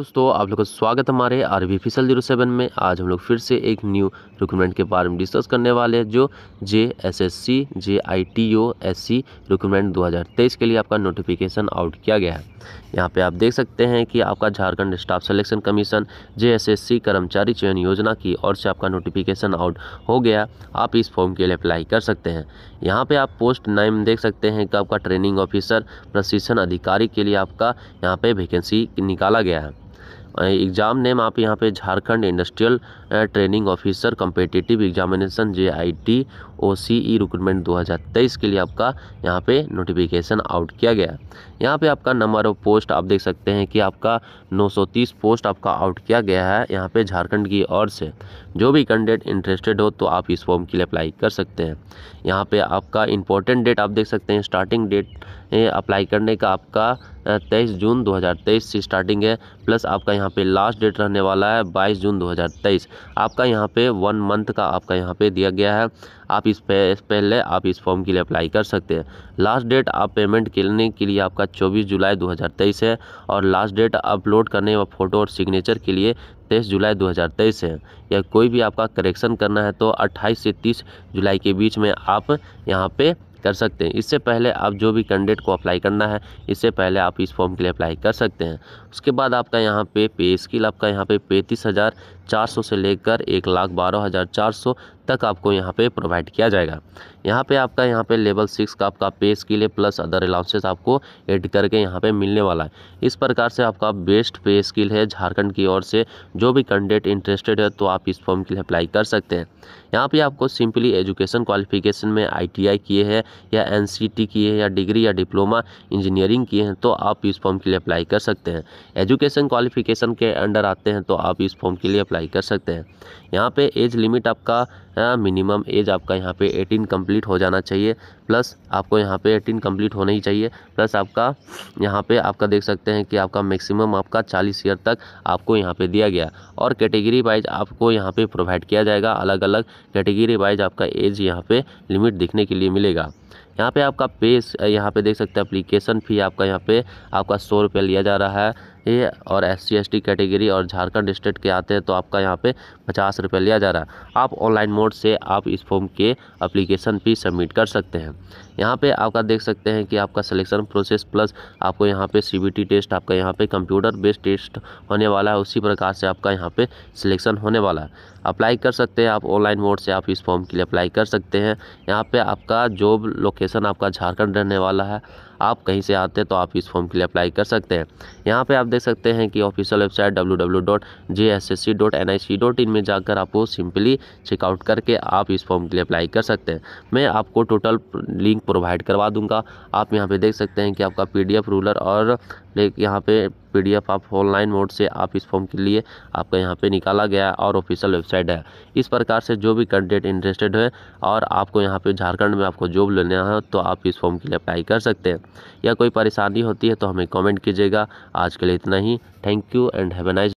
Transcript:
दोस्तों आप लोग का स्वागत है हमारे R V fiscal zero seven में आज हम लोग फिर से एक न्यू रिक्रूटमेंट के बारे में डिस्कस करने वाले हैं जो J S S C J I T O S C recruitment दो हज़ार तेईस के लिए आपका नोटिफिकेशन आउट किया गया है यहाँ पे आप देख सकते हैं कि आपका Jharkhand staff selection commission J S S C कर्मचारी चयन योजना की ओर से आपका नोटिफिकेशन आउट हो गया आप इस फॉर्म के लिए अप्लाई कर सकते हैं यहाँ पर आप पोस्ट नाइम देख सकते हैं कि आपका ट्रेनिंग ऑफिसर प्रशिक्षण अधिकारी के लिए आपका यहाँ पर वैकेंसी निकाला गया है एग्ज़ाम नेम आप यहाँ पे Jharkhand industrial training officer competitive examination J I T O C E recruitment तेईस के लिए आपका यहाँ पे नोटिफिकेशन आउट किया गया यहाँ पे आपका नंबर ऑफ पोस्ट आप देख सकते हैं कि आपका 930 पोस्ट आपका आउट किया गया है यहाँ पे झारखंड की ओर से जो भी कैंडिडेट इंटरेस्टेड हो तो आप इस फॉर्म के लिए अप्लाई कर सकते हैं यहाँ पर आपका इंपॉर्टेंट डेट आप देख सकते हैं स्टार्टिंग डेट अप्लाई करने का आपका तेईस जून 2023 से स्टार्टिंग है प्लस आपका यहाँ पे लास्ट डेट रहने वाला है 22 जून 2023 आपका यहाँ पे वन मंथ का आपका यहाँ पे दिया गया है आप इस पे पहले आप इस फॉर्म के लिए अप्लाई कर सकते हैं लास्ट डेट आप पेमेंट करने के लिए आपका 24 जुलाई 2023 है और लास्ट डेट अपलोड करने व फोटो और सिग्नेचर के लिए तेईस जुलाई 2023 है या कोई भी आपका करेक्शन करना है तो 28 से 30 जुलाई के बीच में आप यहाँ पे कर सकते हैं इससे पहले आप जो भी कैंडिडेट को अप्लाई करना है इससे पहले आप इस फॉर्म के लिए अप्लाई कर सकते हैं उसके बाद आपका यहाँ पे पे स्किल आपका यहाँ पे पैंतीस हज़ार चार सौ से लेकर एक लाख बारह हज़ार चार सौ तक आपको यहाँ पे प्रोवाइड किया जाएगा यहाँ पे आपका यहाँ पे लेवल सिक्स का आपका पे स्किल है प्लस अदर अलाउंसेस आपको एड करके यहाँ पे मिलने वाला है इस प्रकार से आपका बेस्ट पे स्किल है झारखंड की ओर से जो भी कैंडिडेट इंटरेस्टेड है तो आप इस फॉर्म के लिए अप्लाई कर सकते हैं यहाँ पे आपको सिंपली एजुकेशन क्वालिफिकेशन में आई किए हैं या एन किए हैं या डिग्री या डिप्लोमा इंजीनियरिंग किए हैं तो आप इस फॉर्म के लिए अप्लाई कर सकते हैं एजुकेशन क्वालिफिकेशन के अंडर आते हैं तो आप इस फॉर्म के लिए अप्लाई कर सकते हैं यहाँ पे एज लिमिट आपका मिनिमम एज आपका यहाँ पे 18 कंप्लीट हो जाना चाहिए प्लस आपको यहाँ पे 18 कंप्लीट होना ही चाहिए प्लस आपका यहाँ पे आपका देख सकते हैं कि आपका मैक्सिमम आपका 40 ईयर तक आपको यहाँ पे दिया गया और कैटेगरी वाइज आपको यहाँ पे प्रोवाइड किया जाएगा अलग अलग कैटेगरी वाइज आपका एज यहाँ पर लिमिट देखने के लिए मिलेगा यहाँ पे आपका पे यहाँ पे देख सकते हैं अप्लीकेशन फ़ी आपका यहाँ पे आपका सौ रुपया लिया जा रहा है ये और S C S T category और झारखंड स्टेट के आते हैं तो आपका यहाँ पे पचास रुपये लिया जा रहा है आप ऑनलाइन मोड से आप इस फॉर्म के अप्लीकेशन भी सबमिट कर सकते हैं यहाँ पे आपका देख सकते हैं कि आपका सिलेक्शन प्रोसेस प्लस आपको यहाँ पे सी टेस्ट आपका यहाँ पे कंप्यूटर बेस्ड टेस्ट होने वाला है उसी प्रकार से आपका यहाँ पे सिलेक्शन होने वाला है अप्लाई कर सकते हैं आप ऑनलाइन मोड से आप इस फॉर्म के लिए अप्लाई कर सकते हैं यहाँ पे आपका जॉब लोकेशन आपका झारखंड रहने वाला है आप कहीं से आते हैं तो आप इस फॉर्म के लिए अप्लाई कर सकते हैं यहाँ पे आप देख सकते हैं कि ऑफिशियल वेबसाइट www.jssc.nic.in में जाकर आपको सिंपली चेकआउट करके आप इस फॉर्म के लिए अप्लाई कर सकते हैं मैं आपको टोटल लिंक प्रोवाइड करवा दूँगा आप यहाँ पर देख सकते हैं कि आपका पी रूलर और यहाँ पर पीडीएफ आप ऑनलाइन मोड से आप इस फॉर्म के लिए आपका यहाँ पे निकाला गया और ऑफिशियल वेबसाइट है इस प्रकार से जो भी कैंडिडेट इंटरेस्टेड है और आपको यहाँ पे झारखंड में आपको जॉब लेना है तो आप इस फॉर्म के लिए अप्लाई कर सकते हैं या कोई परेशानी होती है तो हमें कॉमेंट कीजिएगा आज के लिए इतना ही thank you and have a nice